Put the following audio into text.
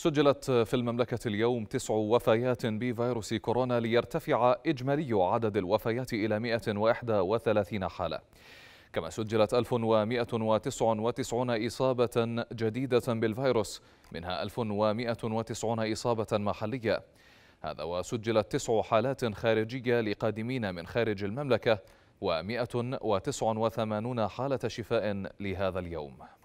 سجلت في المملكة اليوم تسع وفيات بفيروس كورونا ليرتفع إجمالي عدد الوفيات إلى 131 حالة كما سجلت 1199 إصابة جديدة بالفيروس منها 1190 إصابة محلية هذا وسجلت تسع حالات خارجية لقادمين من خارج المملكة و189 حالة شفاء لهذا اليوم